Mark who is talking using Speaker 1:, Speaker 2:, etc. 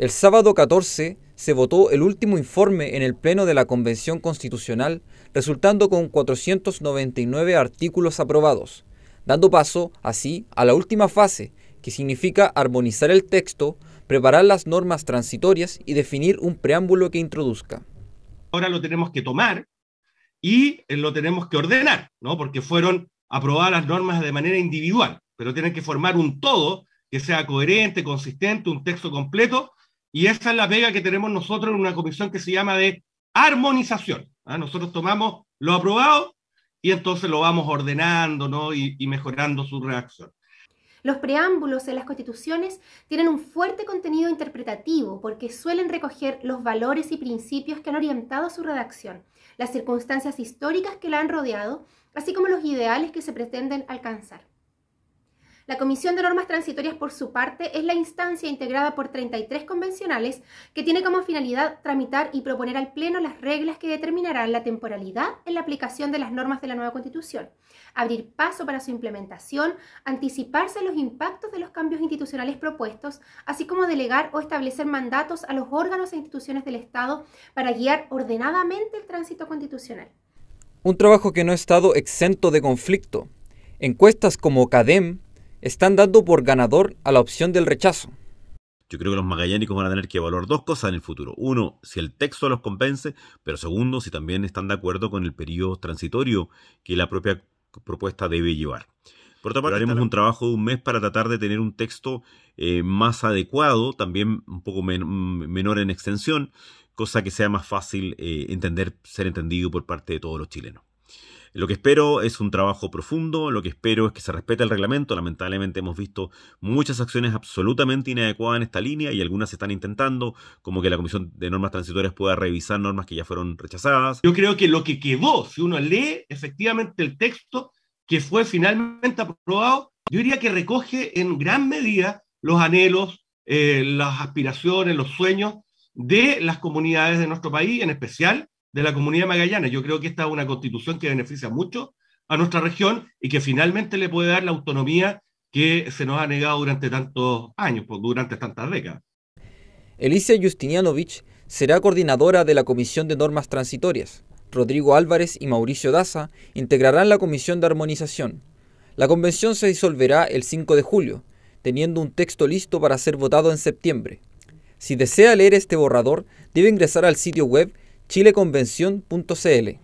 Speaker 1: El sábado 14 se votó el último informe en el Pleno de la Convención Constitucional, resultando con 499 artículos aprobados, dando paso, así, a la última fase, que significa armonizar el texto, preparar las normas transitorias y definir un preámbulo que introduzca. Ahora lo tenemos que tomar y eh, lo tenemos que ordenar, ¿no? porque fueron aprobadas las normas
Speaker 2: de manera individual, pero tienen que formar un todo que sea coherente, consistente, un texto completo y esa es la vega que tenemos nosotros en una comisión que se llama de armonización. ¿ah? Nosotros tomamos lo aprobado y entonces lo vamos ordenando y, mejorando su reacción.
Speaker 3: Los preámbulos en las constituciones tienen un fuerte contenido interpretativo porque suelen recoger los valores y principios que han orientado su redacción, las circunstancias históricas que la han rodeado, así como los ideales que se pretenden alcanzar. La Comisión de Normas Transitorias, por su parte, es la instancia integrada por 33 convencionales que tiene como finalidad tramitar y proponer al Pleno las reglas que determinarán la temporalidad en la aplicación de las normas de la nueva Constitución, abrir paso para su implementación, anticiparse a los impactos de los cambios institucionales propuestos, así como delegar o establecer mandatos a los órganos e instituciones del Estado para guiar ordenadamente el tránsito constitucional.
Speaker 1: Un trabajo que no ha estado exento de conflicto. Encuestas como CADEM están dando por ganador a la opción del rechazo. Yo creo
Speaker 4: que los magallánicos van a tener que evaluar dos cosas en el futuro. Uno, si el texto los convence, pero segundo, si también están de acuerdo con el periodo transitorio que la propia propuesta debe llevar. Por otra parte, haremos un trabajo de un mes para tratar de tener un texto eh, más adecuado, también un poco menor en extensión, cosa que sea más fácil eh, entender, ser entendido por parte de todos los chilenos. Lo que espero es un trabajo profundo, lo que espero es que se respete el reglamento. Lamentablemente hemos visto muchas acciones absolutamente inadecuadas en esta línea y algunas se están intentando, como que la Comisión de Normas Transitorias pueda revisar normas que ya fueron rechazadas.
Speaker 2: Yo creo que lo que quedó, si uno lee efectivamente el texto que fue finalmente aprobado, yo diría que recoge en gran medida los anhelos, eh, las aspiraciones, los sueños de las comunidades de nuestro país, en especial de la comunidad magallana. Yo creo que esta es una constitución que beneficia mucho a nuestra región y que finalmente le
Speaker 1: puede dar la autonomía que se nos ha negado durante tantos años, durante tantas décadas. Elisa Justinianovich será coordinadora de la Comisión de Normas Transitorias. Rodrigo Álvarez y Mauricio Daza integrarán la Comisión de Armonización. La convención se disolverá el 5 de julio, teniendo un texto listo para ser votado en septiembre. Si desea leer este borrador, debe ingresar al sitio web chileconvención.cl.